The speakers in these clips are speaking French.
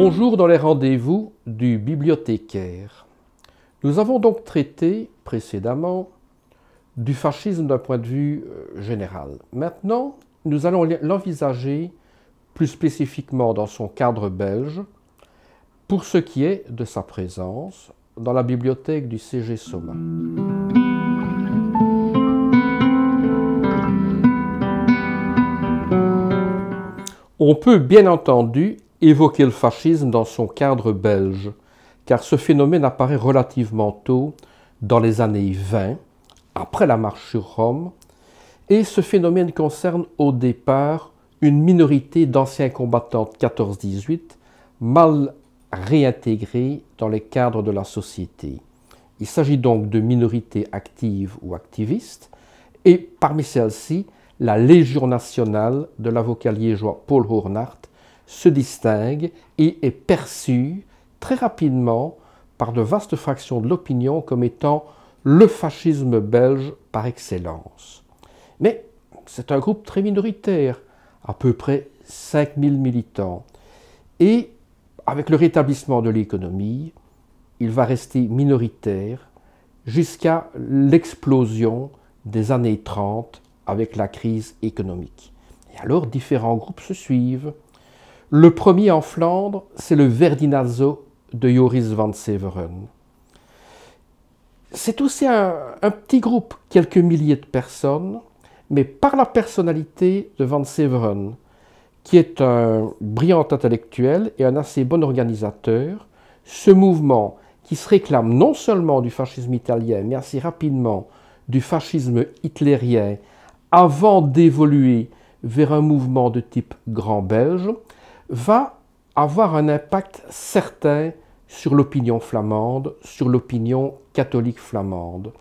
Bonjour dans les rendez-vous du bibliothécaire. Nous avons donc traité précédemment du fascisme d'un point de vue euh, général. Maintenant, nous allons l'envisager plus spécifiquement dans son cadre belge pour ce qui est de sa présence dans la bibliothèque du CG Soma. On peut bien entendu évoquer le fascisme dans son cadre belge, car ce phénomène apparaît relativement tôt, dans les années 20, après la marche sur Rome, et ce phénomène concerne au départ une minorité d'anciens combattants de 14-18, mal réintégrés dans les cadres de la société. Il s'agit donc de minorités actives ou activistes, et parmi celles-ci, la Légion nationale de l'avocat liégeois Paul Hornart, se distingue et est perçu très rapidement par de vastes fractions de l'opinion comme étant le fascisme belge par excellence. Mais c'est un groupe très minoritaire, à peu près 5000 militants. Et avec le rétablissement de l'économie, il va rester minoritaire jusqu'à l'explosion des années 30 avec la crise économique. Et alors différents groupes se suivent. Le premier en Flandre, c'est le Verdinazo de Joris van Severen. C'est aussi un, un, petit groupe, quelques milliers de personnes, mais par la personnalité de Van Severen, qui est un brillant intellectuel et un assez bon organisateur, ce mouvement qui se réclame non seulement du fascisme italien, mais assez rapidement du fascisme hitlérien, avant d'évoluer vers un mouvement de type grand belge, va avoir un impact certain sur l'opinion flamande, sur l'opinion catholique flamande.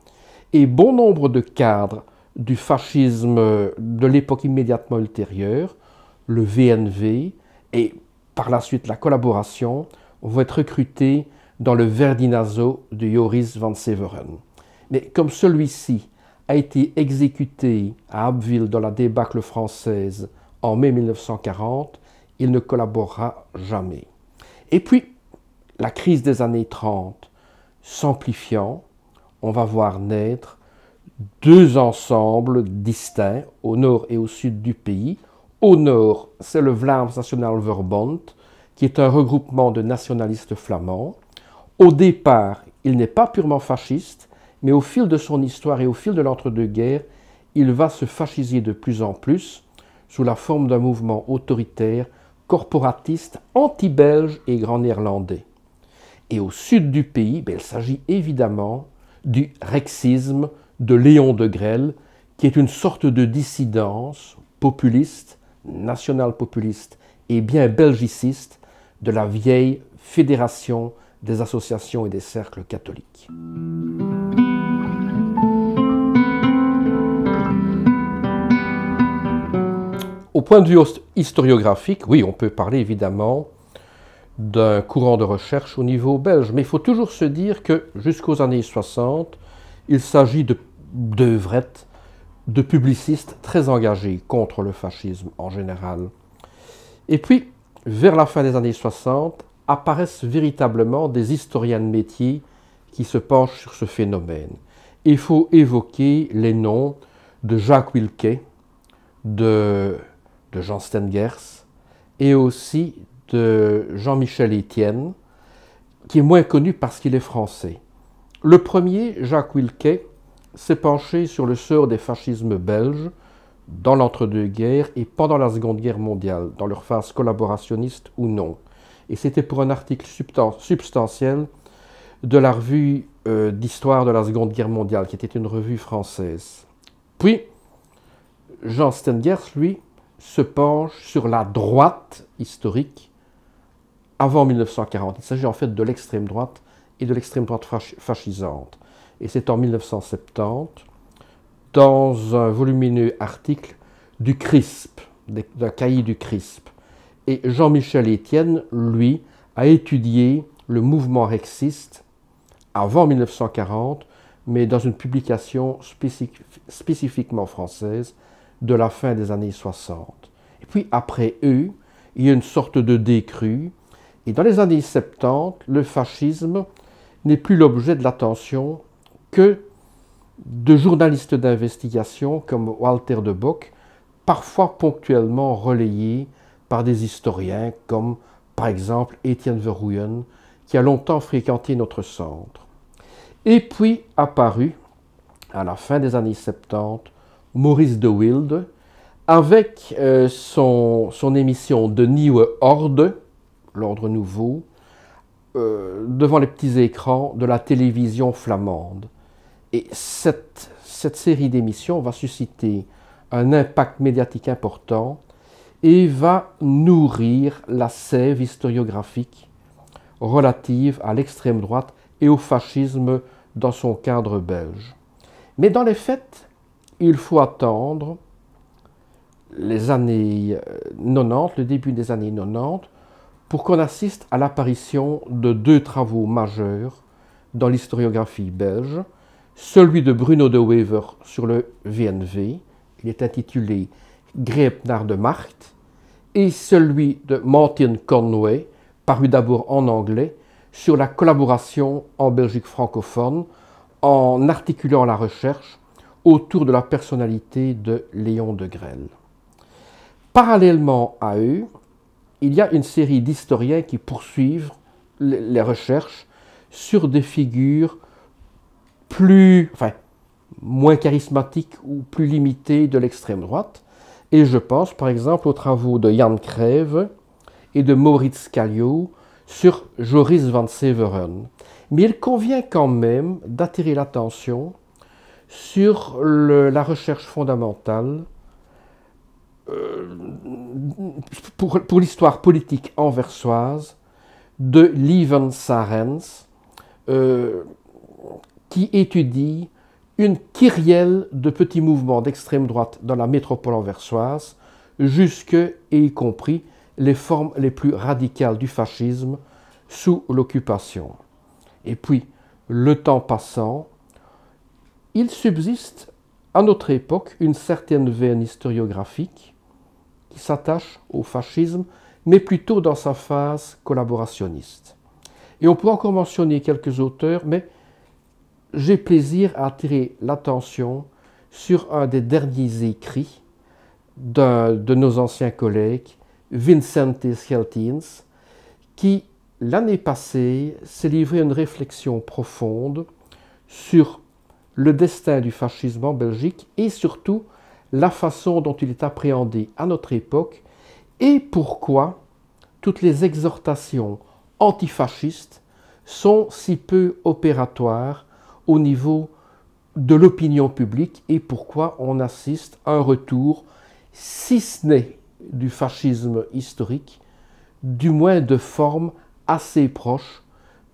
Et bon nombre de cadres du fascisme de l'époque immédiatement ultérieure, le VNV, et par la suite la collaboration, vont être recrutés dans le Verdinazo de Joris van Severen. Mais comme celui-ci a été exécuté à Abbeville dans la débâcle française en mai 1940, il ne collaborera jamais. Et puis, la crise des années 30 s'amplifiant, on va voir naître deux ensembles distincts au nord et au sud du pays. Au nord, c'est le Vlaams Verbond, qui est un regroupement de nationalistes flamands. Au départ, il n'est pas purement fasciste, mais au fil de son histoire et au fil de l'entre-deux-guerres, il va se fasciser de plus en plus sous la forme d'un mouvement autoritaire corporatiste, anti-belge et grand-irlandais. Et au sud du pays, ben, il s'agit évidemment du rexisme de Léon de Grelle, qui est une sorte de dissidence populiste, national-populiste et bien belgiciste de la vieille fédération des associations et des cercles catholiques. point de vue historiographique, oui, on peut parler évidemment d'un courant de recherche au niveau belge, mais il faut toujours se dire que jusqu'aux années 60, il s'agit de de publicistes très engagés contre le fascisme en général. Et puis, vers la fin des années 60, apparaissent véritablement des historiens de métier qui se penchent sur ce phénomène. Il faut évoquer les noms de Jacques Wilquet, de de Jean Stengers et aussi de Jean-Michel Étienne, qui est moins connu parce qu'il est français. Le premier, Jacques Wilquet, s'est penché sur le sort des fascismes belges dans l'entre-deux-guerres et pendant la Seconde Guerre mondiale, dans leur phase collaborationniste ou non. Et c'était pour un article substantiel de la revue euh, d'histoire de la Seconde Guerre mondiale, qui était une revue française. Puis, Jean Stengers, lui, se penche sur la droite historique avant 1940. Il s'agit en fait de l'extrême droite et de l'extrême droite fascisante. Et c'est en 1970, dans un volumineux article du CRISP, d'un cahier du CRISP. Et Jean-Michel Étienne, lui, a étudié le mouvement rexiste avant 1940, mais dans une publication spécifiquement française, de la fin des années 60. Et puis après eux, il y a une sorte de décrue, et dans les années 70, le fascisme n'est plus l'objet de l'attention que de journalistes d'investigation comme Walter de Bock, parfois ponctuellement relayé par des historiens comme par exemple Étienne Verrouyen, qui a longtemps fréquenté notre centre. Et puis apparu, à la fin des années 70, Maurice de Wilde, avec euh, son, son, émission de New Horde, l'Ordre Nouveau, euh, devant les petits écrans de la télévision flamande. Et cette, cette série d'émissions va susciter un impact médiatique important et va nourrir la sève historiographique relative à l'extrême droite et au fascisme dans son cadre belge. Mais dans les faits, il faut attendre les années 90, euh, le début des années 90, pour qu'on assiste à l'apparition de deux travaux majeurs dans l'historiographie belge, celui de Bruno de Wever sur le VNV, il est intitulé Greep de Macht, et celui de Martin Conway, paru d'abord en anglais, sur la collaboration en Belgique francophone en articulant la recherche autour de la personnalité de Léon de Grelle. Parallèlement à eux, il y a une série d'historiens qui poursuivent les recherches sur des figures plus, enfin, moins charismatiques ou plus limitées de l'extrême droite. Et je pense par exemple aux travaux de Jan Kreve et de Maurits Callio sur Joris van Severen. Mais il convient quand même d'attirer l'attention sur la recherche fondamentale euh, pour, l'histoire politique anversoise de Leven Sarens, euh, qui étudie une kyrielle de petits mouvements d'extrême droite dans la métropole anversoise, jusque et y compris les formes les plus radicales du fascisme sous l'occupation. Et puis, le temps passant, il subsiste à notre époque une certaine veine historiographique qui s'attache au fascisme, mais plutôt dans sa phase collaborationniste. Et on peut encore mentionner quelques auteurs, mais j'ai plaisir à attirer l'attention sur un des derniers écrits de nos anciens collègues, Vincente Scheltins, qui, l'année passée, s'est livré à une réflexion profonde sur le destin du fascisme en Belgique et surtout la façon dont il est appréhendé à notre époque et pourquoi toutes les exhortations antifascistes sont si peu opératoires au niveau de l'opinion publique et pourquoi on assiste à un retour, si ce n'est du fascisme historique, du moins de forme assez proche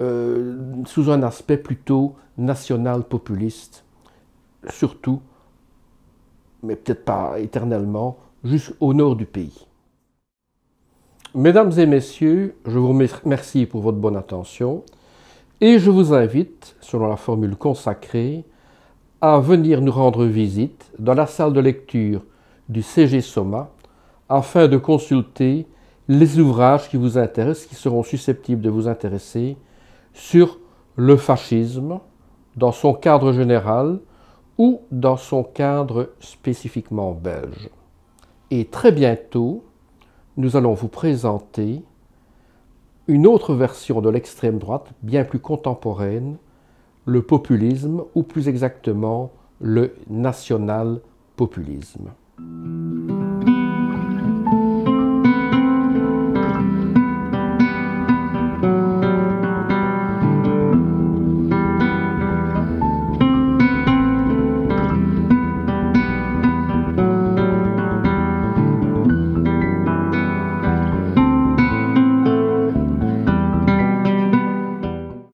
euh, sous un aspect plutôt national-populiste, surtout, mais peut-être pas éternellement, jusqu'au nord du pays. Mesdames et messieurs, je vous remercie pour votre bonne attention et je vous invite, selon la formule consacrée, à venir nous rendre visite dans la salle de lecture du CG Soma afin de consulter les ouvrages qui vous intéressent, qui seront susceptibles de vous intéresser sur le fascisme dans son cadre général ou dans son cadre spécifiquement belge. Et très bientôt, nous allons vous présenter une autre version de l'extrême droite, bien plus contemporaine, le populisme, ou plus exactement le national-populisme.